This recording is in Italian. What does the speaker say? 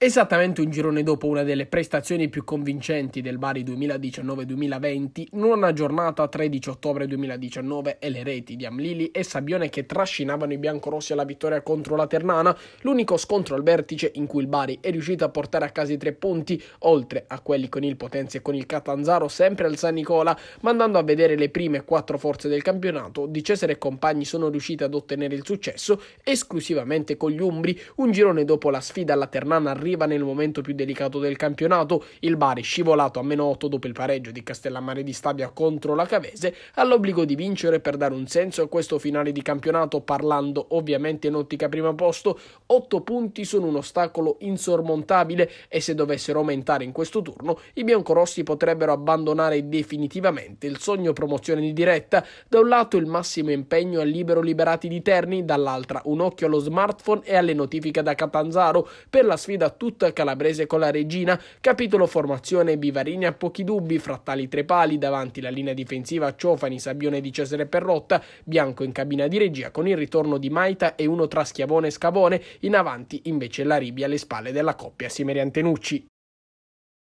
Esattamente un girone dopo una delle prestazioni più convincenti del Bari 2019-2020, nona giornata 13 ottobre 2019 e le reti di Amlili e Sabione che trascinavano i biancorossi alla vittoria contro la Ternana, l'unico scontro al vertice in cui il Bari è riuscito a portare a casa i tre punti, oltre a quelli con il Potenza e con il Catanzaro sempre al San Nicola, mandando a vedere le prime quattro forze del campionato, di Cesare e compagni sono riusciti ad ottenere il successo esclusivamente con gli Umbri, un girone dopo la sfida alla Ternana arriva nel momento più delicato del campionato, il Bari scivolato a meno 8 dopo il pareggio di Castellammare di Stabia contro la Cavese, ha l'obbligo di vincere per dare un senso a questo finale di campionato, parlando ovviamente in ottica primo posto, 8 punti sono un ostacolo insormontabile e se dovessero aumentare in questo turno, i biancorossi potrebbero abbandonare definitivamente il sogno promozione di diretta, da un lato il massimo impegno al libero liberati di Terni, dall'altra un occhio allo smartphone e alle notifiche da Catanzaro per la sfida tutta Calabrese con la Regina, capitolo formazione Bivarini a pochi dubbi, fra tali tre pali davanti la linea difensiva Ciofani, Sabione di Cesare Perrotta, Bianco in cabina di regia con il ritorno di Maita e uno tra Schiavone e Scavone, in avanti invece la Ribia alle spalle della coppia Simeri Antenucci.